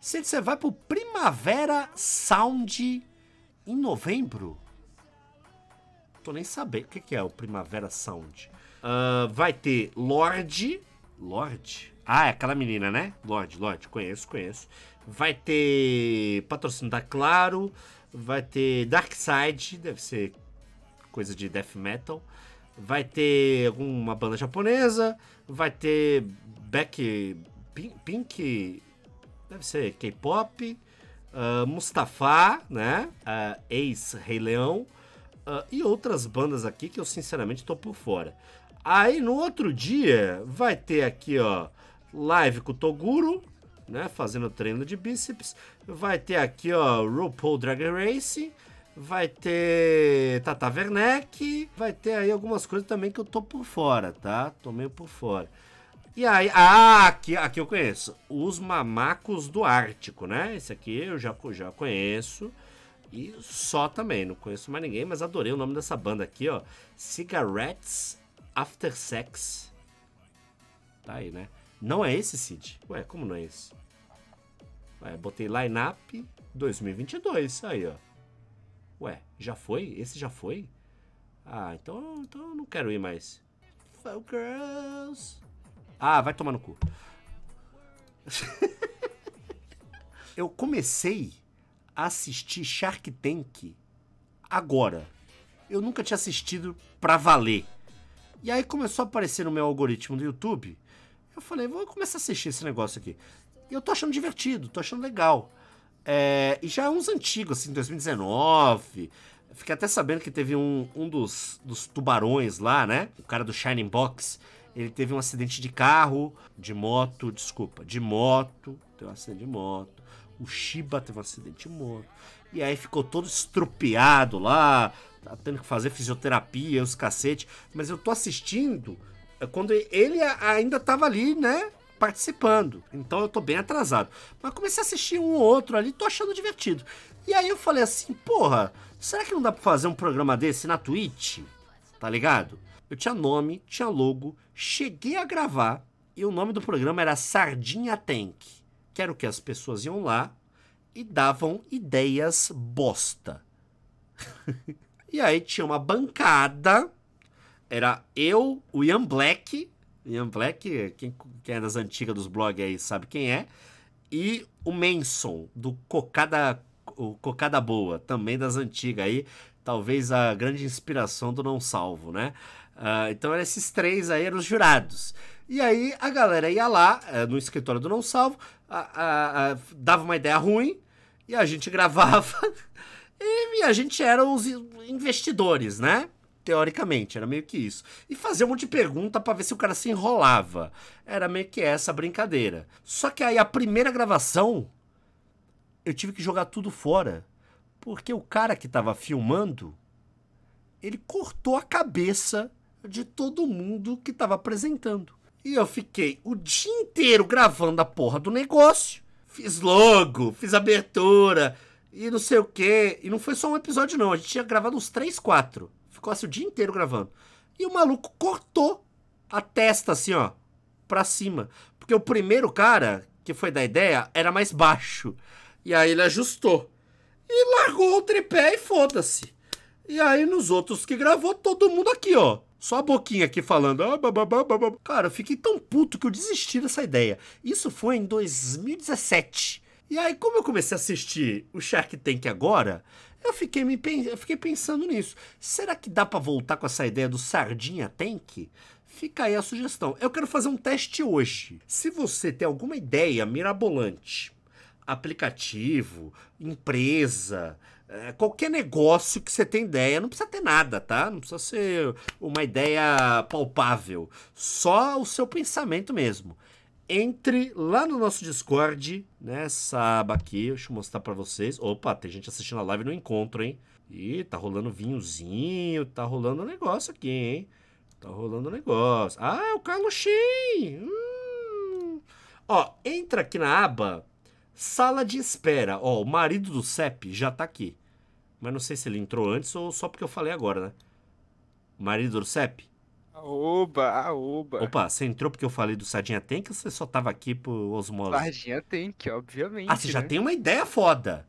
se Você vai pro Primavera Sound em novembro? Tô nem sabendo o que, é o Primavera Sound. Uh, vai ter Lorde. Lorde? Ah, é aquela menina, né? Lorde, Lorde, conheço, conheço. Vai ter patrocínio da Claro. Vai ter Darkseid, deve ser coisa de death metal. Vai ter alguma banda japonesa. Vai ter Beck. Pink deve ser K-pop, uh, Mustafa, né? Uh, Ex-Rei Leão uh, e outras bandas aqui que eu sinceramente tô por fora. Aí no outro dia vai ter aqui, ó, live com o Toguro, né? Fazendo treino de bíceps. Vai ter aqui, ó, RuPaul Drag Race. Vai ter Tata Werneck. Vai ter aí algumas coisas também que eu tô por fora, tá? Tô meio por fora. E aí, ah, aqui, aqui eu conheço. Os mamacos do Ártico, né? Esse aqui eu já, já conheço. E só também, não conheço mais ninguém, mas adorei o nome dessa banda aqui, ó. Cigarettes After Sex. Tá aí, né? Não é esse, Cid? Ué, como não é esse? Ué, botei Lineup 2022, aí, ó. Ué, já foi? Esse já foi? Ah, então, então eu não quero ir mais. Focus! Ah, vai tomar no cu. eu comecei a assistir Shark Tank agora. Eu nunca tinha assistido pra valer. E aí começou a aparecer no meu algoritmo do YouTube. Eu falei, vou começar a assistir esse negócio aqui. E eu tô achando divertido, tô achando legal. É, e já é uns antigos, assim, 2019. Fiquei até sabendo que teve um, um dos, dos tubarões lá, né? O cara do Shining Box ele teve um acidente de carro, de moto, desculpa, de moto, teve um acidente de moto. O Shiba teve um acidente de moto. E aí ficou todo estrupiado lá, tá tendo que fazer fisioterapia, os cacete. Mas eu tô assistindo é, quando ele ainda tava ali, né? Participando. Então eu tô bem atrasado. Mas comecei a assistir um ou outro ali, tô achando divertido. E aí eu falei assim, porra, será que não dá pra fazer um programa desse na Twitch? Tá ligado? eu tinha nome, tinha logo, cheguei a gravar e o nome do programa era Sardinha Tank, que era o que as pessoas iam lá e davam ideias bosta. e aí tinha uma bancada, era eu, o Ian Black, Ian Black, quem, quem é das antigas dos blogs aí sabe quem é, e o Manson, do Cocada, o Cocada Boa, também das antigas aí, talvez a grande inspiração do Não Salvo, né? Uh, então eram esses três aí eram os jurados. E aí a galera ia lá uh, no escritório do Não Salvo, uh, dava uma ideia ruim e a gente gravava e, e a gente era os investidores, né? Teoricamente, era meio que isso. E fazia um monte de pergunta para ver se o cara se enrolava. Era meio que essa brincadeira. Só que aí a primeira gravação eu tive que jogar tudo fora porque o cara que estava filmando, ele cortou a cabeça de todo mundo que estava apresentando. E eu fiquei o dia inteiro gravando a porra do negócio. Fiz logo, fiz abertura e não sei o quê. E não foi só um episódio, não. A gente tinha gravado uns três quatro Ficou assim o dia inteiro gravando. E o maluco cortou a testa assim, ó, pra cima. Porque o primeiro cara que foi da ideia era mais baixo. E aí ele ajustou e largou o tripé e foda-se. E aí nos outros que gravou, todo mundo aqui, ó. Só a boquinha aqui falando. Ah, bababá, bababá. Cara, eu fiquei tão puto que eu desisti dessa ideia. Isso foi em 2017. E aí, como eu comecei a assistir o Shark Tank agora, eu fiquei, me, eu fiquei pensando nisso. Será que dá para voltar com essa ideia do Sardinha Tank? Fica aí a sugestão. Eu quero fazer um teste hoje. Se você tem alguma ideia mirabolante aplicativo, empresa, é, qualquer negócio que você tem ideia, não precisa ter nada, tá? Não precisa ser uma ideia palpável, só o seu pensamento mesmo. Entre lá no nosso Discord, nessa aba aqui, deixa eu mostrar para vocês. Opa, tem gente assistindo a live no encontro, hein? Ih, tá rolando vinhozinho, tá rolando um negócio aqui, hein? Tá rolando um negócio. Ah, é o Carlos Shin! Hum. Ó, entra aqui na aba Sala de espera. Ó, o marido do CEP já tá aqui. Mas não sei se ele entrou antes ou só porque eu falei agora, né? Marido do CEP? Oba, oba. Opa, você entrou porque eu falei do Sardinha Tank ou você só tava aqui por osmose? Sardinha Tank, obviamente. Ah, você né? já tem uma ideia foda.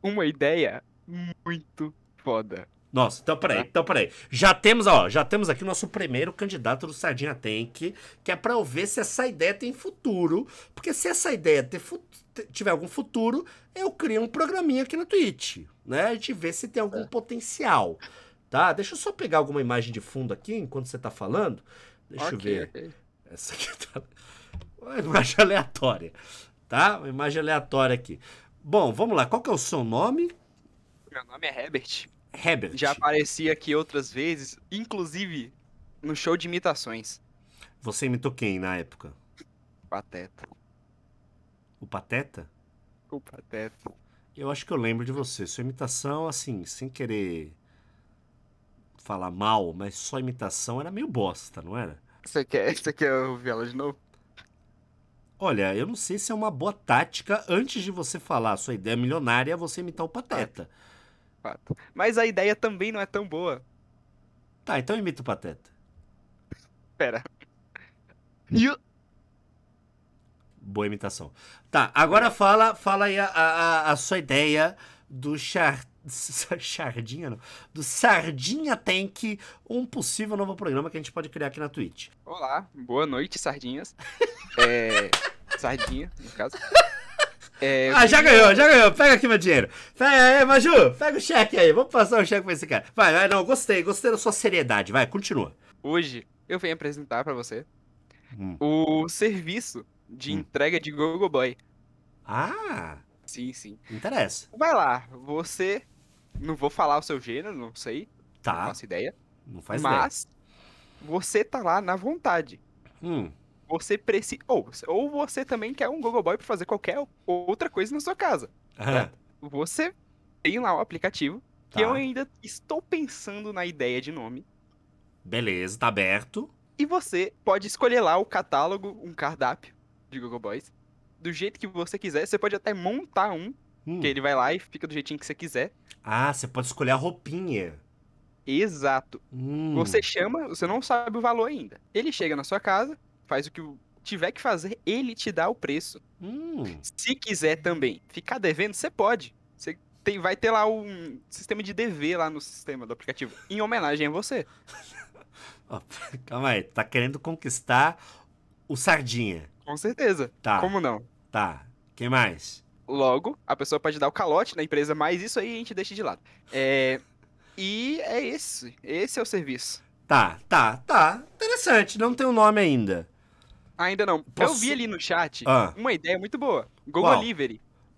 Uma ideia muito foda. Nossa, então peraí, tá. então peraí. Já temos, ó, já temos aqui o nosso primeiro candidato do Sardinha Tank, que é para eu ver se essa ideia tem futuro, porque se essa ideia tiver algum futuro, eu crio um programinha aqui na Twitch, né? A gente vê se tem algum é. potencial, tá? Deixa eu só pegar alguma imagem de fundo aqui, enquanto você tá falando. Deixa okay, eu ver. Essa aqui tá... Uma imagem aleatória, tá? Uma imagem aleatória aqui. Bom, vamos lá. Qual que é o seu nome? Meu nome é Herbert. Já aparecia aqui outras vezes, inclusive no show de imitações. Você imitou quem na época? Pateta. O Pateta? O Pateta. Eu acho que eu lembro de você. Sua imitação, assim, sem querer falar mal, mas sua imitação era meio bosta, não era? Você quer, você quer ouvir ela de novo? Olha, eu não sei se é uma boa tática antes de você falar a sua ideia milionária você imitar o Pateta fato. Mas a ideia também não é tão boa. Tá, então imita o Pateta. Pera. You... Hum. Boa imitação. Tá, agora fala, fala aí a, a, a sua ideia do Sardinha, Do Sardinha Tank, um possível novo programa que a gente pode criar aqui na Twitch. Olá, boa noite, Sardinhas. é, sardinha, no caso. É, ah, já ganhou, já ganhou. Pega aqui meu dinheiro. Pega aí, é, é, Maju, pega o cheque aí. Vamos passar o cheque pra esse cara. Vai, vai, não, gostei, gostei da sua seriedade. Vai, continua. Hoje eu venho apresentar para você hum. o serviço de hum. entrega de Gogoboy. Ah! Sim, sim. Interessa. Vai lá, você. Não vou falar o seu gênero, não sei. Tá. Não faço ideia. Não faz mas ideia. Mas você tá lá na vontade. Hum. Você precisa. Ou, ou você também quer um Google Boy pra fazer qualquer outra coisa na sua casa. Né? Você tem lá o aplicativo, tá. que eu tá. ainda estou pensando na ideia de nome. Beleza, tá aberto. E você pode escolher lá o catálogo, um cardápio de Google Boys, do jeito que você quiser. Você pode até montar um, hum. que ele vai lá e fica do jeitinho que você quiser. Ah, você pode escolher a roupinha. Exato. Hum. Você chama, você não sabe o valor ainda. Ele chega na sua casa, faz o que tiver que fazer, ele te dá o preço. Hum. Se quiser também ficar devendo, você pode. Você tem, vai ter lá um sistema de dever lá no sistema do aplicativo, em homenagem a você. calma aí, tá querendo conquistar o Sardinha. Com certeza. Tá. Como não? Tá. Quem mais? Logo, a pessoa pode dar o calote na empresa, mas isso aí a gente deixa de lado. É... E é esse. Esse é o serviço. Tá, tá, tá. Interessante. Não tem o um nome ainda. Ainda não. Posso... Eu vi ali no chat ah. uma ideia muito boa. Google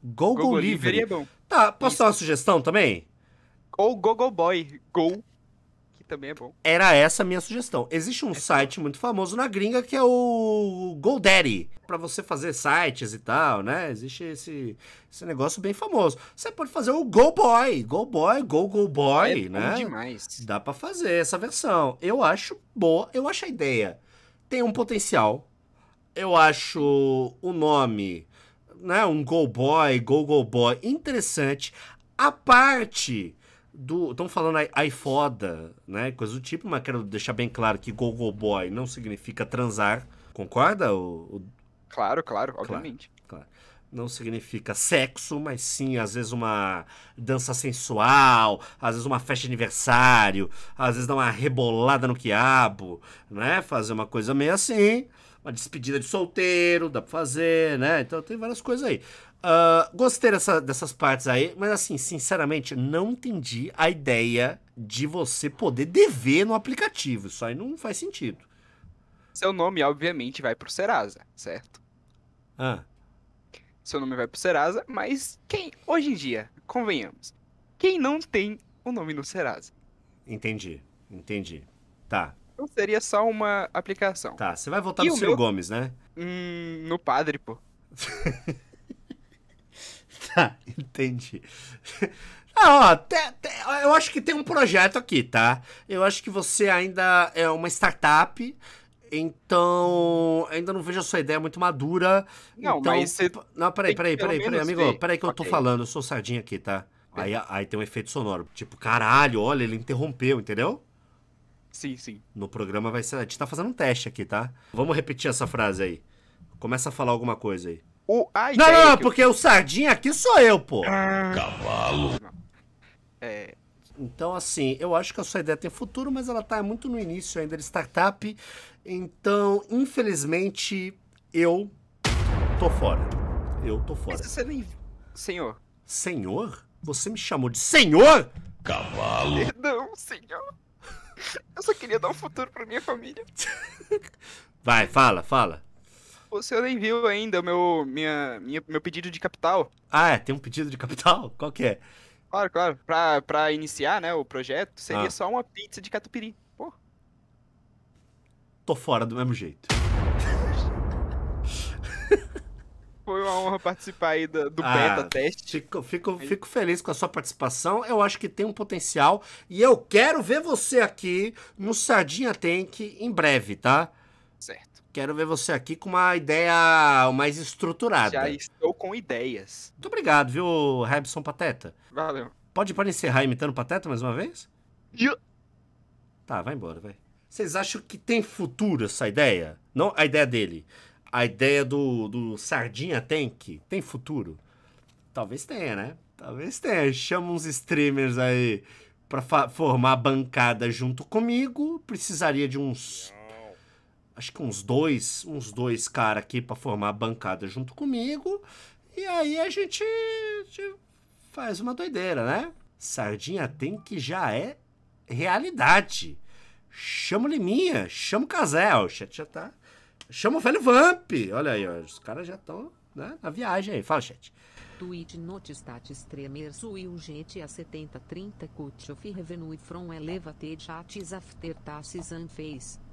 Gogolivery é bom. Tá, posso Isso. dar uma sugestão também? Ou Gogoboy. Go. Que também é bom. Era essa a minha sugestão. Existe um é site bom. muito famoso na gringa que é o GoDaddy. para você fazer sites e tal, né? Existe esse, esse negócio bem famoso. Você pode fazer o GoBoy. GoBoy, GoGoBoy, é né? demais. Dá para fazer essa versão. Eu acho boa. Eu acho a ideia. Tem um potencial eu acho o nome, né, um Go Boy, Go Go Boy, interessante. A parte do. Estão falando aí, aí foda, né? Coisa do tipo, mas quero deixar bem claro que Go Go Boy não significa transar. Concorda? O, o... Claro, claro, obviamente. Claro, claro. Não significa sexo, mas sim, às vezes, uma dança sensual, às vezes, uma festa de aniversário, às vezes, dar uma rebolada no quiabo, né? Fazer uma coisa meio assim uma despedida de solteiro, dá pra fazer, né? Então tem várias coisas aí. Uh, gostei dessa, dessas partes aí, mas assim, sinceramente, não entendi a ideia de você poder dever no aplicativo. Isso aí não faz sentido. Seu nome, obviamente, vai pro Serasa, certo? Ah. Seu nome vai pro Serasa, mas quem, hoje em dia, convenhamos, quem não tem o nome no Serasa? Entendi, entendi. Tá, não seria só uma aplicação. Tá, você vai voltar e pro Ciro meu... Gomes, né? Hum, no padre, pô. tá, entendi. Ah, ó, te, te, eu acho que tem um projeto aqui, tá? Eu acho que você ainda é uma startup, então ainda não vejo a sua ideia muito madura. Não, então, mas você... Não, peraí, peraí, peraí, peraí, amigo, ver. peraí que eu tô falando, eu sou sardinha aqui, tá? Aí, aí tem um efeito sonoro, tipo, caralho, olha, ele interrompeu, entendeu? Sim, sim. No programa vai ser. A gente tá fazendo um teste aqui, tá? Vamos repetir essa frase aí. Começa a falar alguma coisa aí. O, a não, não, não, porque eu... o Sardinha aqui sou eu, pô. Cavalo. É. Então, assim, eu acho que a sua ideia tem futuro, mas ela tá muito no início ainda de startup. Então, infelizmente, eu tô fora. Eu tô fora. Mas você nem. Senhor. Senhor? Você me chamou de senhor? Cavalo. Não, senhor. Eu só queria dar um futuro pra minha família. Vai, fala, fala. O senhor nem viu ainda o meu, minha, minha, meu pedido de capital. Ah, é? Tem um pedido de capital? Qual que é? Claro, claro. Pra, pra iniciar, né, o projeto, seria ah. só uma pizza de catupiry. Pô. Tô fora do mesmo jeito. Foi uma honra participar aí do, do ah, beta teste. Fico, fico, fico feliz com a sua participação. Eu acho que tem um potencial. E eu quero ver você aqui no Sardinha Tank em breve, tá? Certo. Quero ver você aqui com uma ideia mais estruturada. Já estou com ideias. Muito obrigado, viu, Rebson Pateta? Valeu. Pode, pode encerrar imitando o Pateta mais uma vez? Eu... Tá, vai embora, vai. Vocês acham que tem futuro essa ideia? Não a ideia dele a ideia do, do Sardinha Tank tem futuro? Talvez tenha, né? Talvez tenha. Chama uns streamers aí para formar a bancada junto comigo. Precisaria de uns. Acho que uns dois, uns dois cara aqui para formar a bancada junto comigo. E aí a gente, a gente faz uma doideira, né? Sardinha tank já é realidade. Chama o Liminha, chama o casel o chat já tá Chama o velho Vamp. Olha aí, ó. os caras já estão né, na viagem aí. Fala, chat. Tweet streamer a cut of revenue from elevated chats after taxes and